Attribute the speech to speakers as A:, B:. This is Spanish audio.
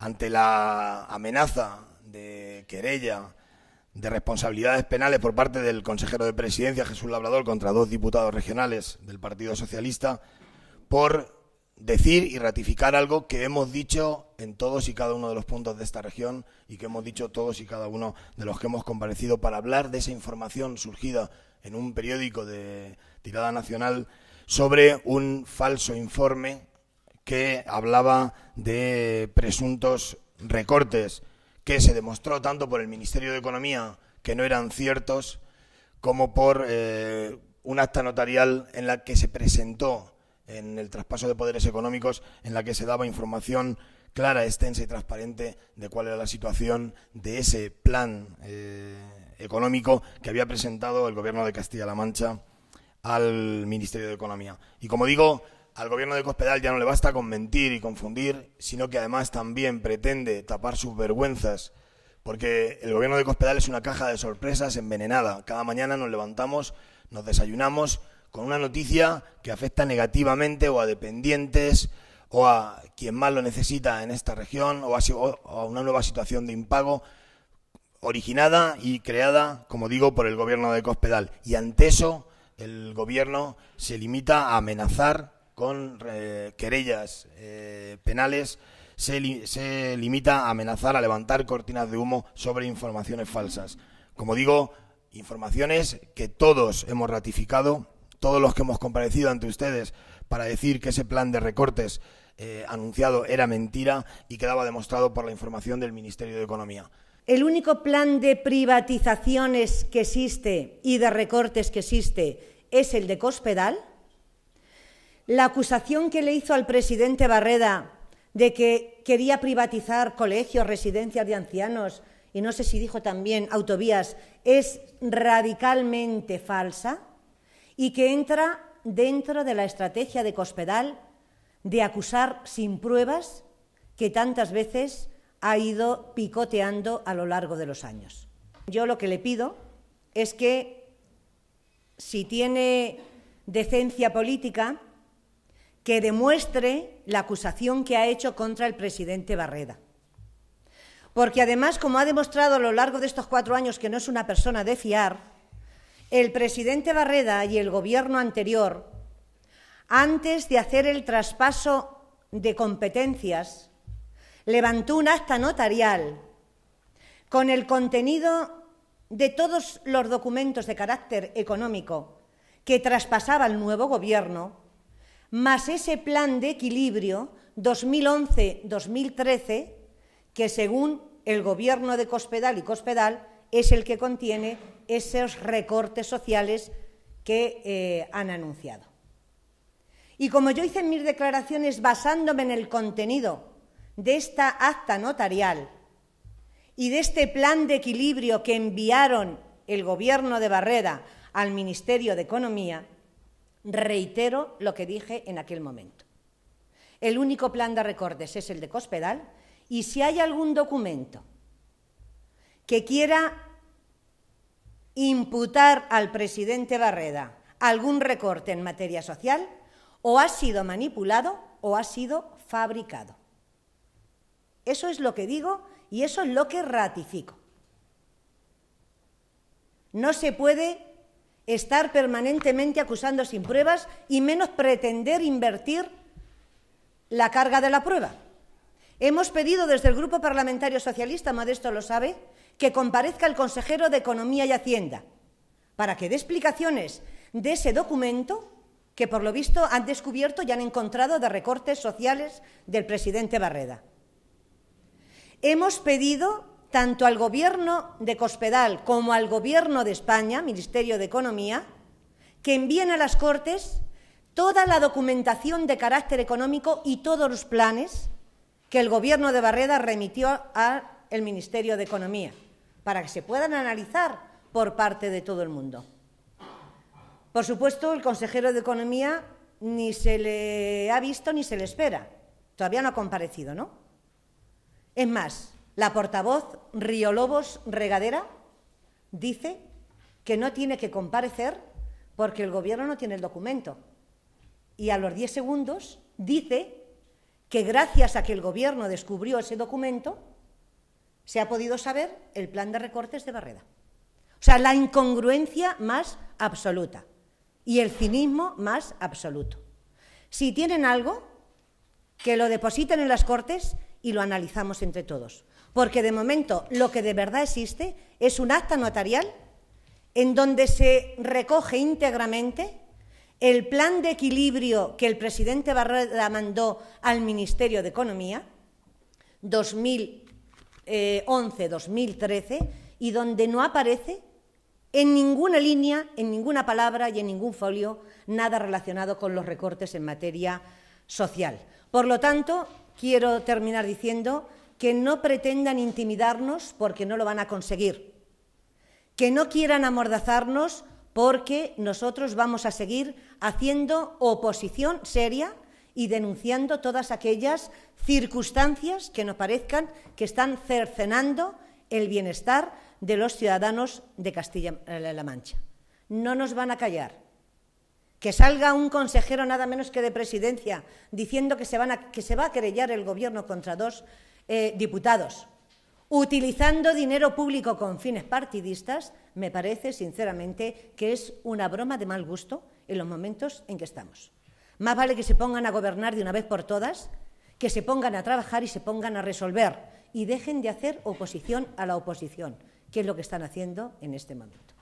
A: ante la amenaza de querella de responsabilidades penales por parte del consejero de presidencia Jesús Labrador contra dos diputados regionales del Partido Socialista por decir y ratificar algo que hemos dicho en todos y cada uno de los puntos de esta región y que hemos dicho todos y cada uno de los que hemos comparecido para hablar de esa información surgida en un periódico de tirada nacional sobre un falso informe que hablaba de presuntos recortes que se demostró tanto por el Ministerio de Economía que no eran ciertos como por eh, un acta notarial en la que se presentó en el traspaso de poderes económicos en la que se daba información clara, extensa y transparente de cuál era la situación de ese plan eh, económico que había presentado el Gobierno de Castilla-La Mancha al Ministerio de Economía. Y como digo, al gobierno de Cospedal ya no le basta con mentir y confundir, sino que además también pretende tapar sus vergüenzas, porque el gobierno de Cospedal es una caja de sorpresas envenenada. Cada mañana nos levantamos, nos desayunamos con una noticia que afecta negativamente o a dependientes o a quien más lo necesita en esta región o a, una nueva situación de impago originada y creada, como digo, por el gobierno de Cospedal. Y ante eso, el gobierno se limita a amenazar con eh, querellas eh, penales se, limita a amenazar a levantar cortinas de humo sobre informaciones falsas. Como digo, informaciones que todos hemos ratificado, todos los que hemos comparecido ante ustedes para decir que ese plan de recortes eh,
B: anunciado era mentira y quedaba demostrado por la información del Ministerio de Economía. El único plan de privatizaciones que existe y de recortes que existe es el de Cospedal la acusación que le hizo al presidente Barreda de que quería privatizar colegios, residencias de ancianos y no sé si dijo también autovías, es radicalmente falsa y que entra dentro de la estrategia de Cospedal de acusar sin pruebas que tantas veces ha ido picoteando a lo largo de los años. Yo lo que le pido es que, si tiene decencia política, que demuestre la acusación que ha hecho contra el presidente Barreda. Porque además, como ha demostrado a lo largo de estos cuatro años que no es una persona de fiar, el presidente Barreda y el gobierno anterior, antes de hacer el traspaso de competencias, levantó un acta notarial con el contenido de todos los documentos de carácter económico que traspasaba el nuevo gobierno más ese plan de equilibrio 2011-2013, que según el gobierno de Cospedal y Cospedal es el que contiene esos recortes sociales que eh, han anunciado. Y como yo hice en mis declaraciones basándome en el contenido de esta acta notarial y de este plan de equilibrio que enviaron el Gobierno de Barreda al Ministerio de Economía, Reitero lo que dije en aquel momento. El único plan de recortes es el de Cospedal y si hay algún documento que quiera imputar al presidente Barreda algún recorte en materia social, o ha sido manipulado o ha sido fabricado. Eso es lo que digo y eso es lo que ratifico. No se puede estar permanentemente acusando sin pruebas y menos pretender invertir la carga de la prueba. Hemos pedido desde el Grupo Parlamentario Socialista, Modesto lo sabe, que comparezca el consejero de Economía y Hacienda para que dé explicaciones de ese documento que, por lo visto, han descubierto y han encontrado de recortes sociales del presidente Barreda. Hemos pedido tanto al gobierno de Cospedal como al gobierno de España, Ministerio de Economía, que envíen a las Cortes toda la documentación de carácter económico y todos los planes que el Gobierno de Barreda remitió al Ministerio de Economía, para que se puedan analizar por parte de todo el mundo. Por supuesto, el consejero de Economía ni se le ha visto ni se le espera. Todavía no ha comparecido, ¿no? Es más, la portavoz Río Regadera dice que no tiene que comparecer porque el Gobierno no tiene el documento. Y a los diez segundos dice que gracias a que el Gobierno descubrió ese documento se ha podido saber el plan de recortes de Barreda. O sea, la incongruencia más absoluta y el cinismo más absoluto. Si tienen algo, que lo depositen en las Cortes y lo analizamos entre todos. Porque de momento lo que de verdad existe es un acta notarial en donde se recoge íntegramente el plan de equilibrio que el presidente Barrera mandó al Ministerio de Economía 2011-2013 y donde no aparece en ninguna línea, en ninguna palabra y en ningún folio nada relacionado con los recortes en materia social. Por lo tanto, quiero terminar diciendo que no pretendan intimidarnos porque no lo van a conseguir, que no quieran amordazarnos porque nosotros vamos a seguir haciendo oposición seria y denunciando todas aquellas circunstancias que nos parezcan que están cercenando el bienestar de los ciudadanos de Castilla-La eh, Mancha. No nos van a callar que salga un consejero nada menos que de presidencia diciendo que se, va a querellar el Gobierno contra dos eh, diputados, utilizando dinero público con fines partidistas, me parece sinceramente que es una broma de mal gusto en los momentos en que estamos. Más vale que se pongan a gobernar de una vez por todas, que se pongan a trabajar y se pongan a resolver y dejen de hacer oposición a la oposición, que es lo que están haciendo en este momento.